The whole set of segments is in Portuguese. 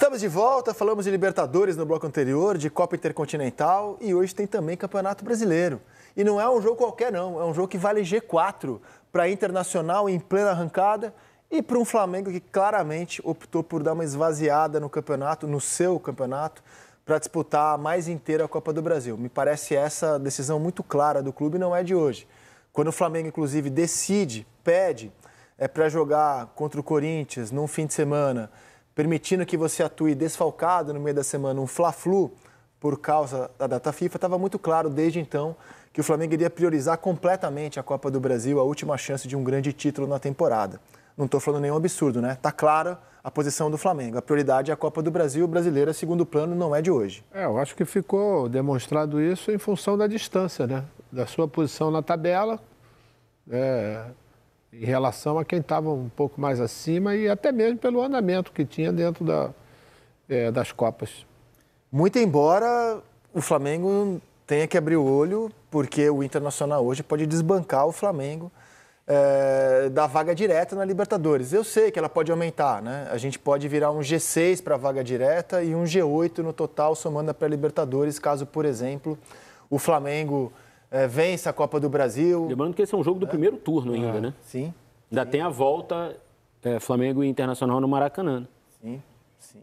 Estamos de volta, falamos de Libertadores no bloco anterior, de Copa Intercontinental e hoje tem também Campeonato Brasileiro. E não é um jogo qualquer, não. É um jogo que vale G4 para Internacional em plena arrancada e para um Flamengo que claramente optou por dar uma esvaziada no campeonato, no seu campeonato, para disputar mais inteira a Copa do Brasil. Me parece essa decisão muito clara do clube não é de hoje. Quando o Flamengo, inclusive, decide, pede é, para jogar contra o Corinthians num fim de semana permitindo que você atue desfalcado no meio da semana, um Fla-Flu, por causa da data FIFA, estava muito claro desde então que o Flamengo iria priorizar completamente a Copa do Brasil, a última chance de um grande título na temporada. Não estou falando nenhum absurdo, né? está clara a posição do Flamengo. A prioridade é a Copa do Brasil, brasileira, é segundo plano, não é de hoje. É, eu acho que ficou demonstrado isso em função da distância, né? Da sua posição na tabela, é, em relação a quem estava um pouco mais acima e até mesmo pelo andamento que tinha dentro da, é, das Copas. Muito embora o Flamengo tenha que abrir o olho, porque o Internacional hoje pode desbancar o Flamengo é, da vaga direta na Libertadores. Eu sei que ela pode aumentar, né? A gente pode virar um G6 para a vaga direta e um G8 no total, somando para a libertadores caso, por exemplo, o Flamengo é, a Copa do Brasil. Lembrando que esse é um jogo do é. primeiro turno ainda, ah, né? Sim. Ainda sim. tem a volta é, Flamengo e Internacional no Maracanã. Né? Sim, sim.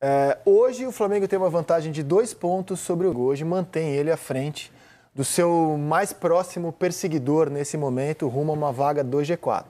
É, hoje o Flamengo tem uma vantagem de dois pontos sobre o hoje mantém ele à frente do seu mais próximo perseguidor nesse momento, rumo a uma vaga do G4.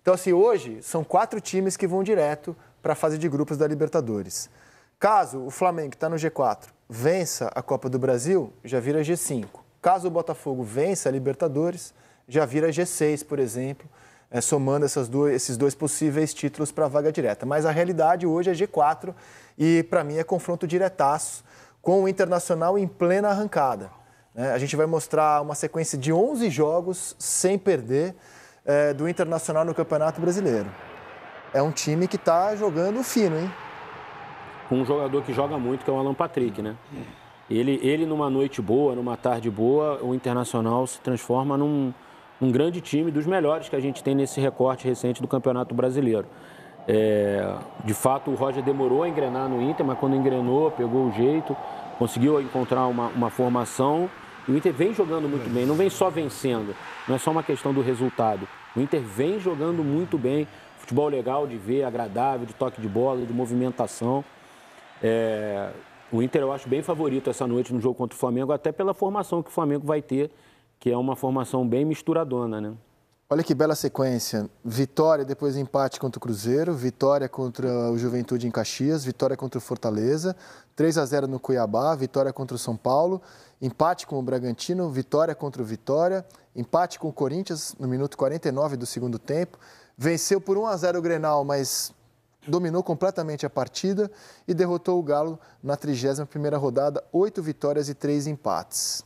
Então, assim, hoje são quatro times que vão direto para a fase de grupos da Libertadores. Caso o Flamengo, que está no G4, vença a Copa do Brasil, já vira G5. Caso o Botafogo vença a Libertadores, já vira G6, por exemplo, é, somando duas, esses dois possíveis títulos para a vaga direta. Mas a realidade hoje é G4 e, para mim, é confronto diretaço com o Internacional em plena arrancada. É, a gente vai mostrar uma sequência de 11 jogos sem perder é, do Internacional no Campeonato Brasileiro. É um time que está jogando fino, hein? Com um jogador que joga muito, que é o Alan Patrick, né? Ele, ele numa noite boa, numa tarde boa, o Internacional se transforma num, um grande time dos melhores que a gente tem nesse recorte recente do Campeonato Brasileiro. É, de fato, o Roger demorou a engrenar no Inter, mas quando engrenou, pegou o jeito, conseguiu encontrar uma, uma formação. E o Inter vem jogando muito bem, não vem só vencendo, não é só uma questão do resultado. O Inter vem jogando muito bem, futebol legal de ver, agradável, de toque de bola, de movimentação. É, o Inter eu acho bem favorito essa noite no jogo contra o Flamengo, até pela formação que o Flamengo vai ter, que é uma formação bem misturadona, né? Olha que bela sequência. Vitória, depois empate contra o Cruzeiro, vitória contra o Juventude em Caxias, vitória contra o Fortaleza, 3 a 0 no Cuiabá, vitória contra o São Paulo, empate com o Bragantino, vitória contra o Vitória, empate com o Corinthians no minuto 49 do segundo tempo. Venceu por 1 a 0 o Grenal, mas dominou completamente a partida e derrotou o Galo na 31ª rodada, oito vitórias e três empates.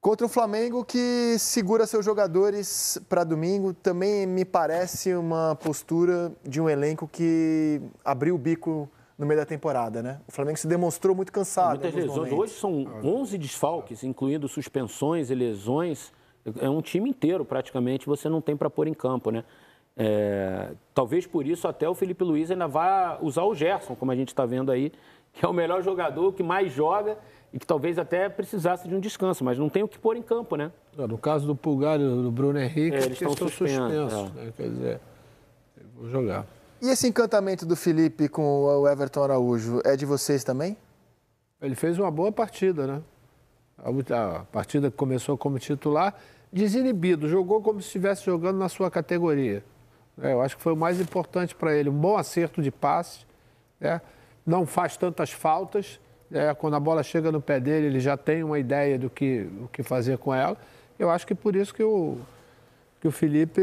Contra o Flamengo, que segura seus jogadores para domingo, também me parece uma postura de um elenco que abriu o bico no meio da temporada, né? O Flamengo se demonstrou muito cansado. Muitas lesões. Momentos. Hoje são 11 ah. desfalques, incluindo suspensões e lesões. É um time inteiro, praticamente, você não tem para pôr em campo, né? É, talvez por isso até o Felipe Luiz ainda vá usar o Gerson, como a gente está vendo aí, que é o melhor jogador, que mais joga e que talvez até precisasse de um descanso, mas não tem o que pôr em campo, né? No caso do Pulgar e do Bruno Henrique, é, eles estão suspensos. suspensos é. né? Quer dizer, vou jogar. E esse encantamento do Felipe com o Everton Araújo é de vocês também? Ele fez uma boa partida, né? A partida começou como titular, desinibido, jogou como se estivesse jogando na sua categoria. É, eu acho que foi o mais importante para ele. Um bom acerto de passe, né? não faz tantas faltas. É, quando a bola chega no pé dele, ele já tem uma ideia do que, o que fazer com ela. Eu acho que por isso que o, que o Felipe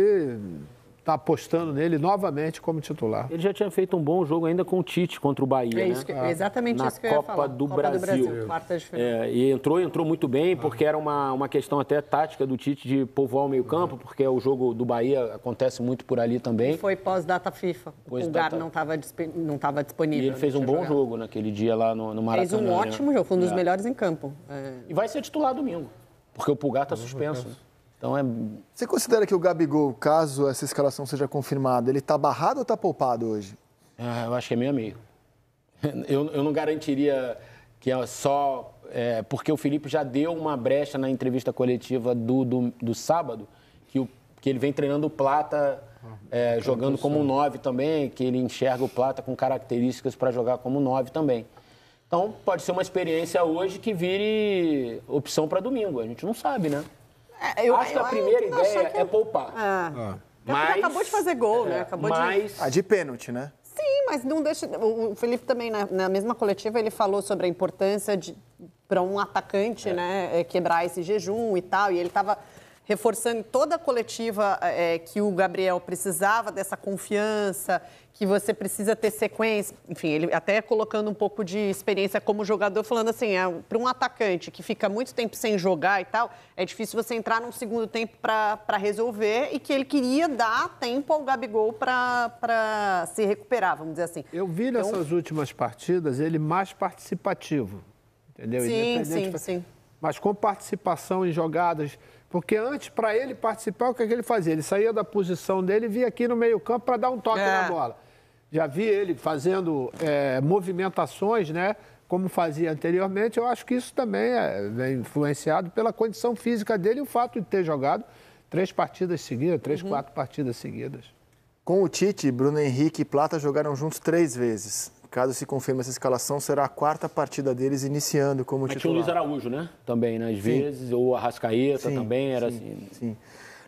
está apostando nele novamente como titular. Ele já tinha feito um bom jogo ainda com o Tite contra o Bahia, é né? isso que, né? Exatamente Na isso que Copa eu ia falar. Do Copa Brasil. do Brasil. É, e entrou, entrou muito bem, porque era uma, uma questão até tática do Tite de povoar o meio campo, porque o jogo do Bahia acontece muito por ali também. E foi pós-data FIFA. Pós o lugar não estava não disponível. E ele fez um bom jogar. jogo naquele dia lá no, no Maracanã. Fez um ótimo né? jogo, foi um dos é. melhores em campo. É. E vai ser titular domingo, porque o Pulgar está suspenso. Então é. Você considera que o Gabigol, caso essa escalação seja confirmada, ele está barrado ou está poupado hoje? Ah, eu acho que é meio a meio. Eu, eu não garantiria que é só. É, porque o Felipe já deu uma brecha na entrevista coletiva do, do, do sábado, que, o, que ele vem treinando o Plata ah, é, tá jogando como um 9 também, que ele enxerga o Plata com características para jogar como 9 também. Então, pode ser uma experiência hoje que vire opção para domingo. A gente não sabe, né? É, eu, acho eu, que a primeira ideia que... é poupar. Ah. Mas... Acabou de fazer gol, né? É, acabou mas... de... Ah, de pênalti, né? Sim, mas não deixa. O Felipe também, na, na mesma coletiva, ele falou sobre a importância para um atacante, né, quebrar esse jejum e tal. E ele estava reforçando toda a coletiva é, que o Gabriel precisava dessa confiança, que você precisa ter sequência. Enfim, ele até colocando um pouco de experiência como jogador, falando assim, é, para um atacante que fica muito tempo sem jogar e tal, é difícil você entrar num segundo tempo para resolver e que ele queria dar tempo ao Gabigol para se recuperar, vamos dizer assim. Eu vi então... nessas últimas partidas ele mais participativo, entendeu? Sim, é sim, sim. Mas com participação em jogadas porque antes, para ele participar, o que, é que, ele fazia? Ele saía da posição dele e vinha aqui no meio-campo para dar um toque é. na bola. Já vi ele fazendo é, movimentações, né? Como fazia anteriormente. Eu acho que isso também é influenciado pela condição física dele e o fato de ter jogado três partidas seguidas, três, uhum. quatro partidas seguidas. Com o Tite, Bruno Henrique e Plata jogaram juntos três vezes. Caso se confirme essa escalação, será a quarta partida deles iniciando como Mas titular. Mas tinha o Luiz Araújo, né? Também, né? Às sim. vezes, ou a Rascaeta sim, também, era sim, assim... Sim.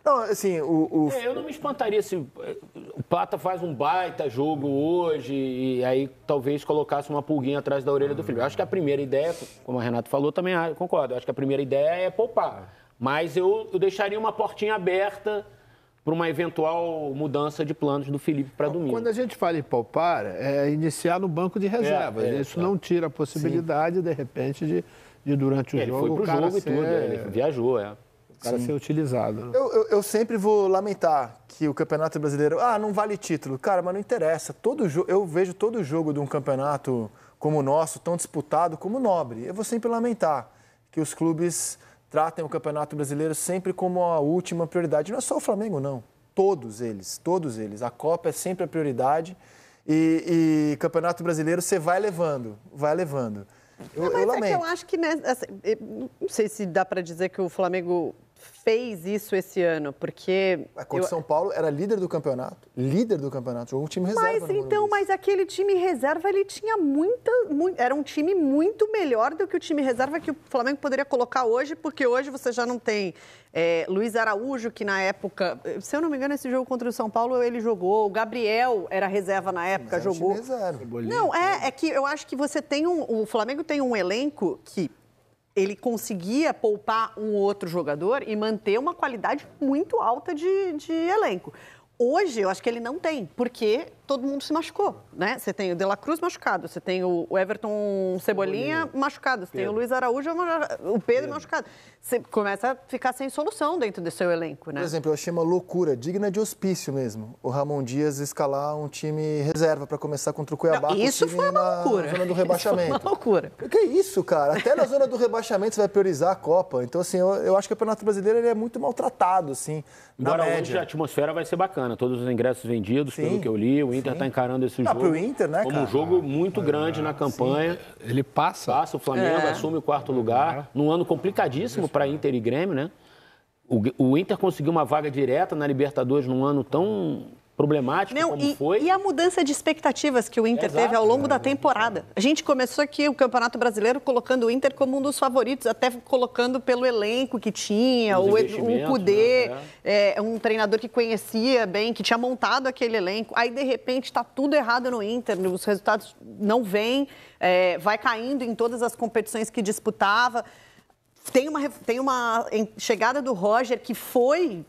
Não, assim, o... o... É, eu não me espantaria se eh, o Plata faz um baita jogo hoje e aí talvez colocasse uma pulguinha atrás da orelha do Filho. Eu acho que a primeira ideia, como a Renato falou, também ah, concordo. Eu acho que a primeira ideia é poupar. É. Mas eu, eu deixaria uma portinha aberta para uma eventual mudança de planos do Felipe para domingo. Quando a gente fala em poupar, é iniciar no banco de reservas. É, é, Isso é. não tira a possibilidade, Sim. de repente, de, de durante o ele jogo. Ele foi para o jogo ser... e tudo, ele viajou, é. O cara ser utilizado. Né? Eu, eu, eu, sempre vou lamentar que o Campeonato Brasileiro. Ah, não vale título. Cara, mas não interessa. Todo jo... Eu vejo todo jogo de um campeonato como o nosso, tão disputado, como nobre. Eu vou sempre lamentar que os clubes tratem o Campeonato Brasileiro sempre como a última prioridade. Não é só o Flamengo, não. Todos eles, todos eles. A Copa é sempre a prioridade e, e Campeonato Brasileiro você vai levando, vai levando. Eu, não, mas eu lamento. É que eu acho que, né, assim, não sei se dá para dizer que o Flamengo fez isso esse ano? Porque. A contra eu... São Paulo era líder do campeonato. Líder do campeonato. Jogou um time reserva. Mas então, mas aquele time reserva, ele tinha muita. Muito, era um time muito melhor do que o time reserva que o Flamengo poderia colocar hoje, porque hoje você já não tem é, Luiz Araújo, que na época. Se eu não me engano, esse jogo contra o São Paulo ele jogou. O Gabriel era reserva na época, jogou. Um time reserva. Não, é, é que eu acho que você tem um. O Flamengo tem um elenco que ele conseguia poupar um outro jogador e manter uma qualidade muito alta de, de elenco. Hoje, eu acho que ele não tem, porque todo mundo se machucou, né? Você tem o De La Cruz machucado, você tem o Everton Cebolinha, Cebolinha. machucado, você tem o Luiz Araújo, o Pedro, Pedro, machucado. Você começa a ficar sem solução dentro do seu elenco, né? Por exemplo, eu achei uma loucura, digna de hospício mesmo, o Ramon Dias escalar um time reserva para começar contra o Cuiabá. Não, isso foi uma na loucura. zona do rebaixamento. Isso foi uma loucura. Que é isso, cara? Até na zona do rebaixamento você vai priorizar a Copa. Então, assim, eu, eu acho que o Campeonato Brasileiro ele é muito maltratado, assim, na Agora, média. hoje a atmosfera vai ser bacana. Né? todos os ingressos vendidos, sim, pelo que eu li. O Inter está encarando esse jogo Inter, né, como um jogo muito ah, grande na campanha. Sim. Ele passa. Passa, o Flamengo é. assume o quarto lugar. É. Num ano complicadíssimo para Inter e Grêmio, né? O, o Inter conseguiu uma vaga direta na Libertadores num ano tão problemática Não, como e, foi. E a mudança de expectativas que o Inter teve ao longo é. da é, é, é. temporada. A gente começou aqui o Campeonato Brasileiro colocando o Inter como um dos favoritos, até colocando pelo elenco que tinha, o, o poder, né? é, um treinador que conhecia bem, que tinha montado aquele elenco. Aí, de repente, está tudo errado no Inter, os resultados não vêm, é, vai caindo em todas as competições que disputava. Tem uma, tem uma chegada do Roger que foi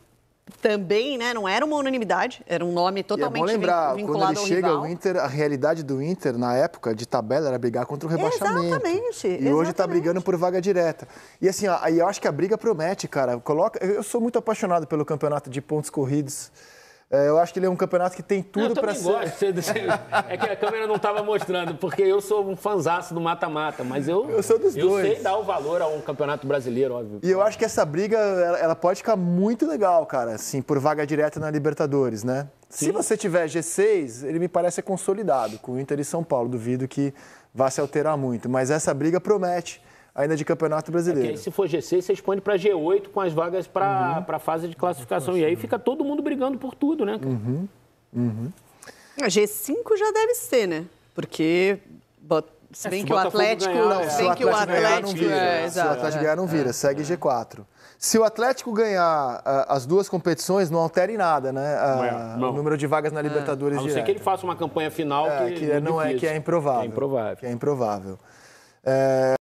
também, né, não era uma unanimidade, era um nome totalmente e é lembrar, vinculado quando ele chega rival. ao Inter, a realidade do Inter na época de tabela era brigar contra o rebaixamento. Exatamente. E tá exatamente. hoje está brigando por vaga direta. E assim, aí eu acho que a briga promete, cara. Coloca, eu sou muito apaixonado pelo campeonato de pontos corridos. É, eu acho que ele é um campeonato que tem tudo para ser. Gosto. É que a câmera não estava mostrando, porque eu sou um fanzaço do mata-mata, mas eu, eu sou dos eu dois. sei dar o valor a um campeonato brasileiro, óbvio. E eu acho que essa briga ela, pode ficar muito legal, cara, assim, por vaga direta na Libertadores, né? Sim. Se você tiver G6, ele me parece consolidado com o Inter e São Paulo. Duvido que vá se alterar muito, mas essa briga promete ainda de Campeonato Brasileiro. É aí, se for G6, você expõe para G8 com as vagas para uhum. a fase de classificação. E aí fica todo mundo brigando por tudo, né? Uhum. Uhum. A ah, G5 já deve ser, né? Porque se é, bem se que o Atlético ganhar, não, é. se bem o que o Atlético ganhar, não vira. É, se o Atlético ganhar, não é, vira. É, segue é. G4. Se o Atlético ganhar uh, as duas competições, não altera em nada, né? Uh, não. O número de vagas na Libertadores. A não ser que ele faça uma campanha final que, que não é que é improvável. Que é improvável. Que é improvável.